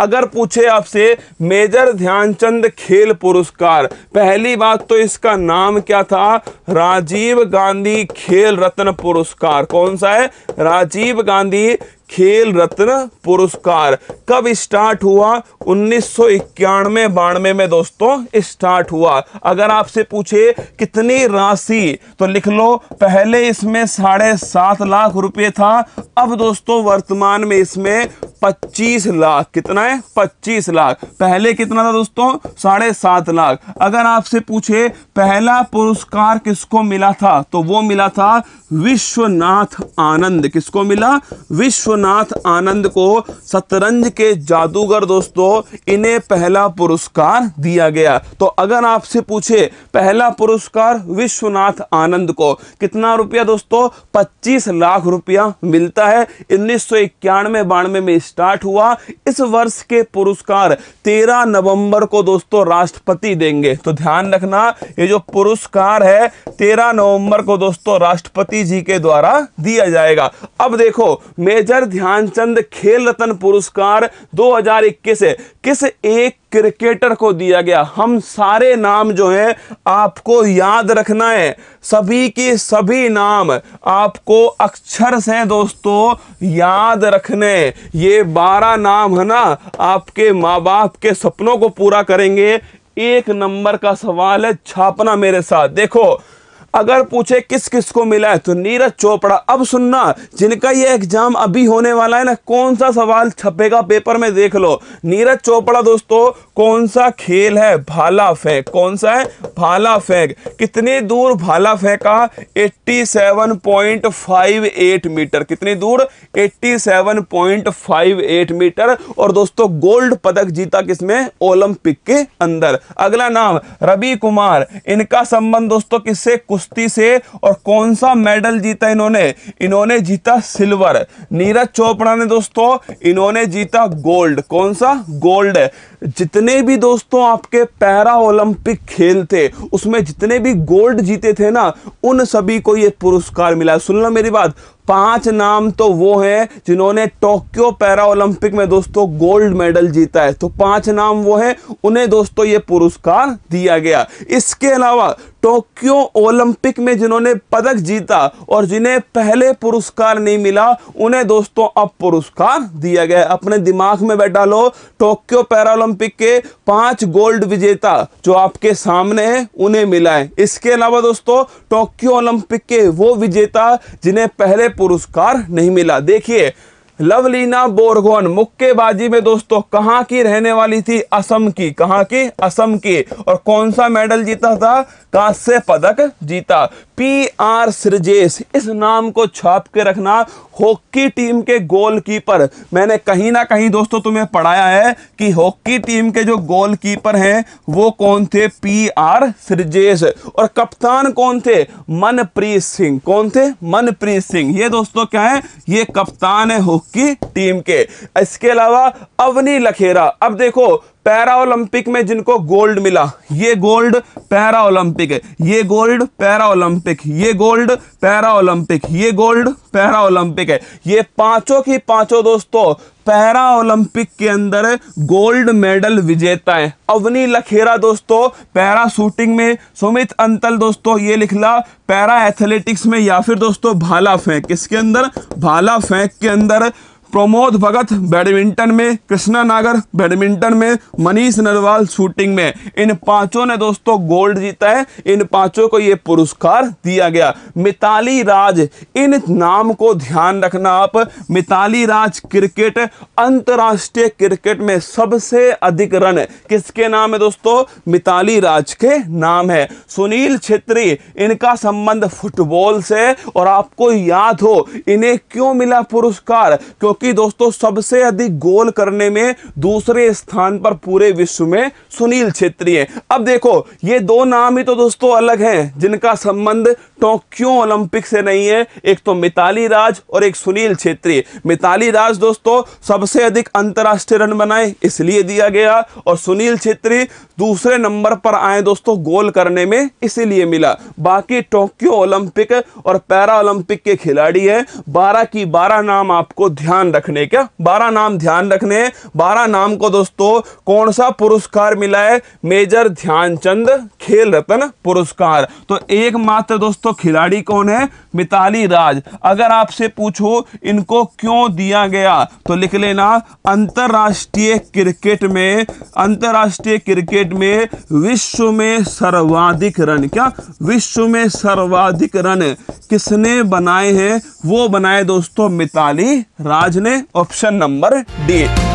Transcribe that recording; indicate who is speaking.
Speaker 1: अगर पूछे आपसे मेजर ध्यानचंद खेल पुरस्कार पहली बात तो इसका नाम क्या था राजीव गांधी खेल रत्न पुरस्कार कौन सा है राजीव गांधी खेल रत्न पुरस्कार कब स्टार्ट हुआ उन्नीस सौ इक्यानवे बानवे में दोस्तों स्टार्ट हुआ अगर आपसे पूछे कितनी राशि तो लिख लो पहले इसमें साढ़े सात लाख रुपए था अब दोस्तों वर्तमान में इसमें पच्चीस लाख कितना है पच्चीस लाख पहले कितना था दोस्तों साढ़े सात लाख अगर आपसे पूछे पहला पुरस्कार किसको मिला था तो वो मिला था विश्वनाथ आनंद किसको मिला विश्व विश्वनाथ आनंद को शतरंज के जादूगर दोस्तों इन्हें पहला पुरस्कार दिया गया तो अगर आपसे पूछे पहला पुरस्कार विश्वनाथ आनंद को कितना रुपया दोस्तों 25 लाख रुपया मिलता है उन्नीस सौ इक्यानवे बानवे में स्टार्ट हुआ इस वर्ष के पुरस्कार 13 नवंबर को दोस्तों राष्ट्रपति देंगे तो ध्यान रखना ये जो पुरस्कार है 13 नवंबर को दोस्तों राष्ट्रपति जी के द्वारा दिया जाएगा अब देखो मेजर मेजर ध्यानचंद खेल रत्न पुरस्कार 2021 किस एक क्रिकेटर को दिया गया हम सारे नाम जो हैं आपको याद रखना है सभी के सभी नाम आपको अक्षर से दोस्तों याद रखने ये बारह नाम है ना आपके माँ बाप के सपनों को पूरा करेंगे एक नंबर का सवाल है छापना मेरे साथ देखो अगर पूछे किस किस को मिला है तो नीरज चोपड़ा अब सुनना जिनका ये एग्जाम अभी होने वाला है ना कौन सा सवाल छपेगा पेपर में देख लो नीरज चोपड़ा दोस्तों कौन सा खेल है भाला फेंक कौन सा है भाला फेंक कितनी दूर भाला फेंका 87.58 मीटर कितनी दूर 87.58 मीटर और दोस्तों गोल्ड पदक जीता किसमें ओलंपिक के अंदर अगला नाम रवि कुमार इनका संबंध दोस्तों किससे कुछ कुश्ती से और कौन सा मेडल जीता इन्होंने इन्होंने जीता सिल्वर नीरज चोपड़ा ने दोस्तों इन्होंने जीता गोल्ड कौन सा गोल्ड जितने भी दोस्तों आपके पैरा ओलंपिक खेल थे उसमें जितने भी गोल्ड जीते थे ना उन सभी को ये पुरस्कार मिला सुन लो मेरी बात पांच नाम तो वो हैं जिन्होंने टोक्यो पैरा ओलंपिक में दोस्तों गोल्ड मेडल जीता है तो पांच नाम वो हैं उन्हें दोस्तों ये पुरस्कार दिया गया इसके अलावा टोक्यो ओलंपिक में जिन्होंने पदक जीता और जिन्हें पहले पुरस्कार नहीं मिला उन्हें दोस्तों अब पुरस्कार दिया गया अपने दिमाग में बैठा लो टोक्यो पैरा ओलंपिक के पांच गोल्ड विजेता जो आपके सामने हैं उन्हें मिला है इसके अलावा दोस्तों टोक्यो ओलंपिक के वो विजेता जिन्हें पहले पुरस्कार नहीं मिला देखिए लवलीना बोरगोन मुक्केबाजी में दोस्तों कहाँ की रहने वाली थी असम की कहाँ की असम की और कौन सा मेडल जीता था कांस्य पदक जीता पी आर सृजेश इस नाम को छाप के रखना हॉकी टीम के गोलकीपर मैंने कहीं ना कहीं दोस्तों तुम्हें पढ़ाया है कि हॉकी टीम के जो गोलकीपर हैं वो कौन थे पी आर सृजेश और कप्तान कौन थे मनप्रीत सिंह कौन थे मनप्रीत सिंह ये दोस्तों क्या है ये कप्तान है हॉकी टीम के इसके अलावा अवनी लखेरा अब देखो पैरा ओलंपिक में जिनको गोल्ड मिला ये गोल्ड पैरा ओलंपिक है ये गोल्ड पैरा ओलंपिक ये गोल्ड पैरा ओलंपिक ये गोल्ड पैरा ओलंपिक है ये पांचों की पांचों दोस्तों पैरा ओलंपिक के अंदर गोल्ड मेडल विजेता है अवनी लखेरा दोस्तों पैरा शूटिंग में सुमित अंतल दोस्तों ये लिख ला पैरा एथलेटिक्स में या फिर दोस्तों भाला फेंक किसके अंदर भाला फेंक के अंदर प्रमोद भगत बैडमिंटन में कृष्णा नागर बैडमिंटन में मनीष नरवाल शूटिंग में इन पांचों ने दोस्तों गोल्ड जीता है इन पांचों को ये पुरस्कार दिया गया मिताली राज इन नाम को ध्यान रखना आप मिताली राज क्रिकेट अंतर्राष्ट्रीय क्रिकेट में सबसे अधिक रन किसके नाम है दोस्तों मिताली राज के नाम है सुनील छेत्री इनका संबंध फुटबॉल से और आपको याद हो इन्हें क्यों मिला पुरस्कार क्योंकि जबकि दोस्तों सबसे अधिक गोल करने में दूसरे स्थान पर पूरे विश्व में सुनील छेत्री हैं अब देखो ये दो नाम ही तो दोस्तों अलग हैं जिनका संबंध टोक्यो ओलंपिक से नहीं है एक तो मिताली राज और एक सुनील छेत्री मिताली राज दोस्तों सबसे अधिक अंतरराष्ट्रीय रन बनाए इसलिए दिया गया और सुनील छेत्री दूसरे नंबर पर आए दोस्तों गोल करने में इसीलिए मिला बाकी टोक्यो ओलंपिक और पैरा ओलंपिक के खिलाड़ी हैं बारह की बारह नाम आपको ध्यान ध्यान रखने क्या बारह नाम ध्यान रखने बारह नाम को दोस्तों कौन सा पुरस्कार मिला है मेजर ध्यानचंद खेल रत्न पुरस्कार तो एकमात्र दोस्तों खिलाड़ी कौन है मिताली राज अगर आपसे पूछो इनको क्यों दिया गया तो लिख लेना अंतरराष्ट्रीय क्रिकेट में अंतरराष्ट्रीय क्रिकेट में विश्व में सर्वाधिक रन क्या विश्व में सर्वाधिक रन किसने बनाए हैं वो बनाए दोस्तों मिताली राज समझने ऑप्शन नंबर डी